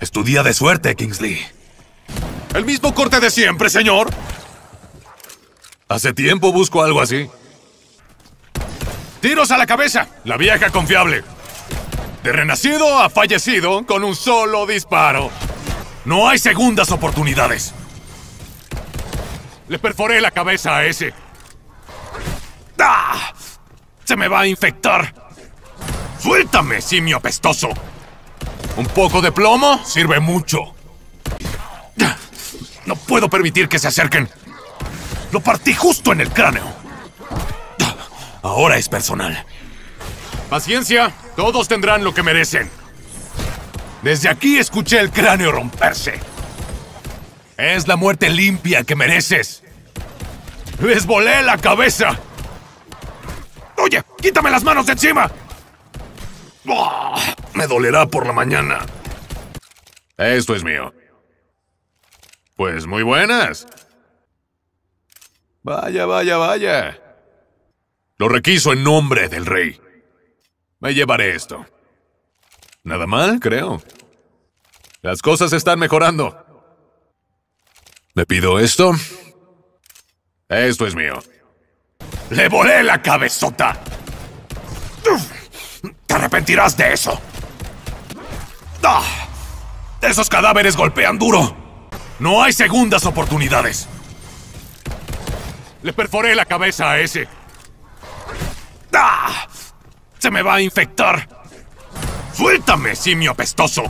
Es tu día de suerte, Kingsley. ¿El mismo corte de siempre, señor? Hace tiempo busco algo así. ¡Tiros a la cabeza! La vieja confiable. De renacido a fallecido con un solo disparo. No hay segundas oportunidades. Le perforé la cabeza a ese. ¡Ah! ¡Se me va a infectar! ¡Suéltame, simio apestoso! ¿Un poco de plomo? Sirve mucho. No puedo permitir que se acerquen. Lo partí justo en el cráneo. Ahora es personal. Paciencia, todos tendrán lo que merecen. Desde aquí escuché el cráneo romperse. Es la muerte limpia que mereces. ¡Les volé la cabeza! ¡Oye! ¡Quítame las manos de encima! Me dolerá por la mañana. Esto es mío. Pues muy buenas. Vaya, vaya, vaya. Lo requiso en nombre del rey. Me llevaré esto. Nada mal, creo. Las cosas están mejorando. ¿Me pido esto? Esto es mío. ¡Le volé la cabezota! ¡Te arrepentirás de eso! ¡Ah! Esos cadáveres golpean duro. No hay segundas oportunidades. Le perforé la cabeza a ese. ¡Ah! ¡Se me va a infectar! ¡Suéltame, simio pestoso!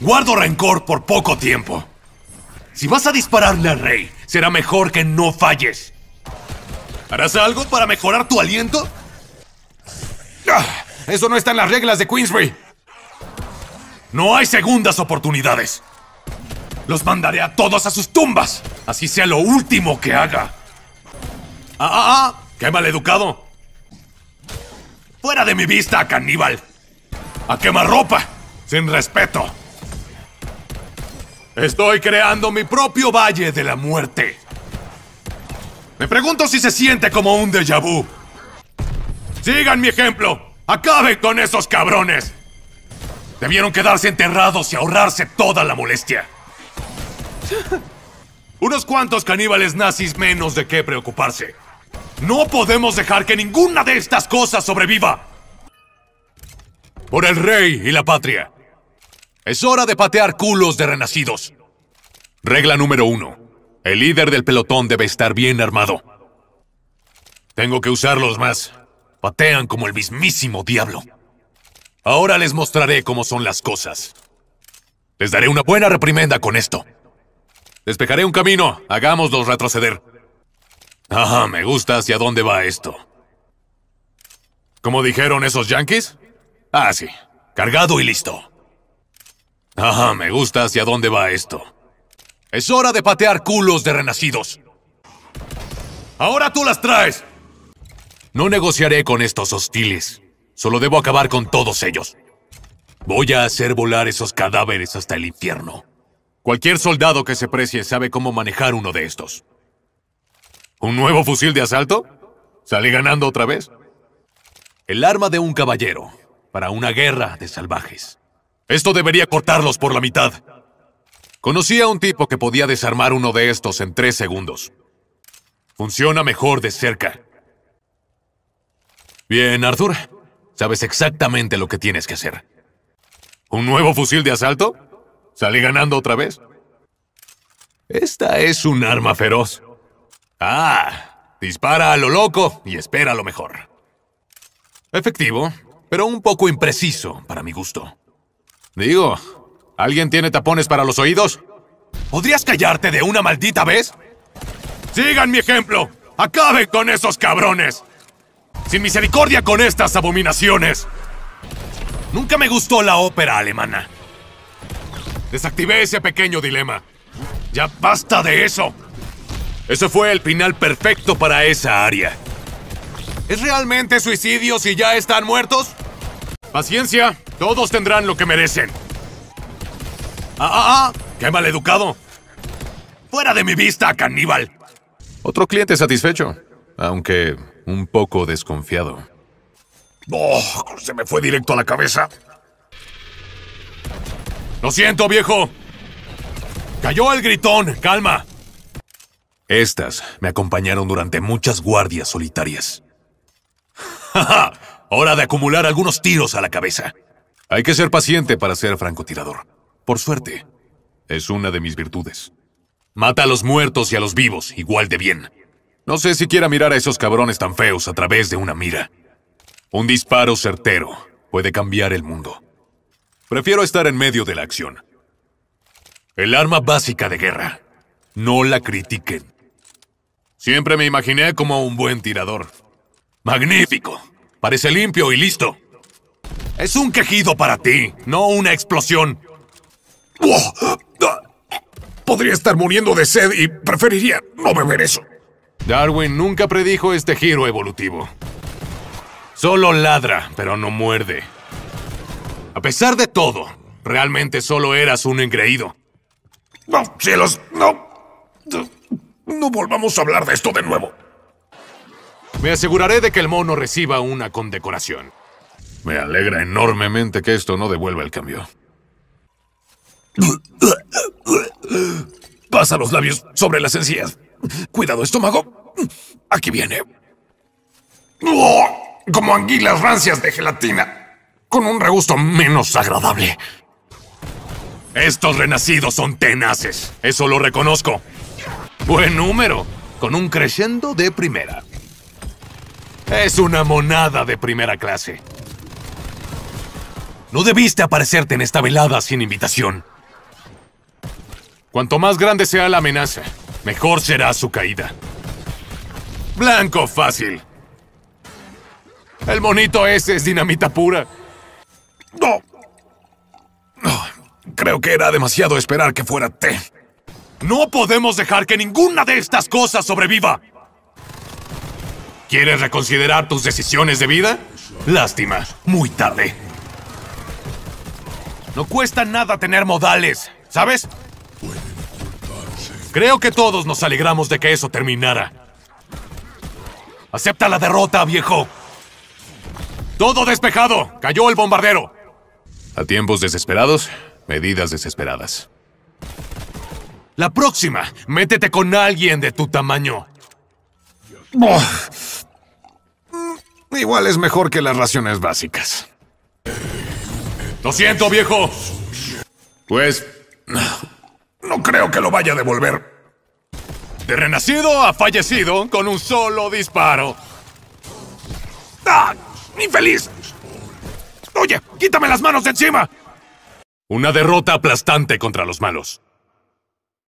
Guardo rencor por poco tiempo. Si vas a dispararle al rey, será mejor que no falles. ¿Harás algo para mejorar tu aliento? ¡Ah! Eso no está en las reglas de Queensbury. No hay segundas oportunidades. Los mandaré a todos a sus tumbas. Así sea lo último que haga. ¡Ah, ah, ah! ¡Qué maleducado! ¡Fuera de mi vista, caníbal! ¡A quemar ropa! ¡Sin respeto! Estoy creando mi propio Valle de la Muerte. Me pregunto si se siente como un déjà vu. ¡Sigan mi ejemplo! Acabe con esos cabrones! Debieron quedarse enterrados y ahorrarse toda la molestia. Unos cuantos caníbales nazis menos de qué preocuparse. No podemos dejar que ninguna de estas cosas sobreviva. Por el rey y la patria. Es hora de patear culos de renacidos. Regla número uno. El líder del pelotón debe estar bien armado. Tengo que usarlos más. Patean como el mismísimo diablo. Ahora les mostraré cómo son las cosas. Les daré una buena reprimenda con esto. Despejaré un camino. Hagámoslos retroceder. Ajá, me gusta hacia dónde va esto. ¿Cómo dijeron esos yankees? Ah, sí. Cargado y listo. Ajá, me gusta hacia dónde va esto. Es hora de patear culos de renacidos. ¡Ahora tú las traes! No negociaré con estos hostiles. Solo debo acabar con todos ellos. Voy a hacer volar esos cadáveres hasta el infierno. Cualquier soldado que se precie sabe cómo manejar uno de estos. ¿Un nuevo fusil de asalto? ¿Sale ganando otra vez? El arma de un caballero para una guerra de salvajes. Esto debería cortarlos por la mitad. Conocí a un tipo que podía desarmar uno de estos en tres segundos. Funciona mejor de cerca. Bien, Arthur. Sabes exactamente lo que tienes que hacer. ¿Un nuevo fusil de asalto? ¿Salí ganando otra vez? Esta es un arma feroz. Ah, dispara a lo loco y espera lo mejor. Efectivo, pero un poco impreciso para mi gusto. Digo, ¿alguien tiene tapones para los oídos? ¿Podrías callarte de una maldita vez? ¡Sigan mi ejemplo! Acabe con esos cabrones! sin misericordia con estas abominaciones. Nunca me gustó la ópera alemana. Desactivé ese pequeño dilema. Ya basta de eso. Ese fue el final perfecto para esa área. ¿Es realmente suicidio si ya están muertos? Paciencia, todos tendrán lo que merecen. ¡Ah, ah, ah! ¡Qué maleducado! ¡Fuera de mi vista, caníbal! Otro cliente satisfecho aunque un poco desconfiado. Oh, se me fue directo a la cabeza. Lo siento, viejo. Cayó el gritón, calma. Estas me acompañaron durante muchas guardias solitarias. ¡Ja, Hora de acumular algunos tiros a la cabeza. Hay que ser paciente para ser francotirador. Por suerte, es una de mis virtudes. Mata a los muertos y a los vivos igual de bien. No sé si quiera mirar a esos cabrones tan feos a través de una mira. Un disparo certero puede cambiar el mundo. Prefiero estar en medio de la acción. El arma básica de guerra. No la critiquen. Siempre me imaginé como un buen tirador. ¡Magnífico! Parece limpio y listo. Es un quejido para ti, no una explosión. ¡Ah! Podría estar muriendo de sed y preferiría no beber eso. Darwin nunca predijo este giro evolutivo. Solo ladra, pero no muerde. A pesar de todo, realmente solo eras un engreído. No, cielos, no. No volvamos a hablar de esto de nuevo. Me aseguraré de que el mono reciba una condecoración. Me alegra enormemente que esto no devuelva el cambio. Pasa los labios sobre las encías. Cuidado, estómago. Aquí viene. ¡Oh! Como anguilas rancias de gelatina, con un regusto menos agradable. Estos renacidos son tenaces, eso lo reconozco. Buen número, con un crescendo de primera. Es una monada de primera clase. No debiste aparecerte en esta velada sin invitación. Cuanto más grande sea la amenaza, mejor será su caída. Blanco fácil. El monito ese es dinamita pura. No. creo que era demasiado esperar que fuera té. No podemos dejar que ninguna de estas cosas sobreviva. ¿Quieres reconsiderar tus decisiones de vida? Lástima, muy tarde. No cuesta nada tener modales, ¿sabes? Creo que todos nos alegramos de que eso terminara. Acepta la derrota, viejo. Todo despejado. Cayó el bombardero. A tiempos desesperados, medidas desesperadas. La próxima, métete con alguien de tu tamaño. Mm, igual es mejor que las raciones básicas. Lo siento, viejo. Pues... No creo que lo vaya a devolver. De renacido a fallecido con un solo disparo. ¡Ah! ¡Infeliz! ¡Oye! ¡Quítame las manos de encima! Una derrota aplastante contra los malos.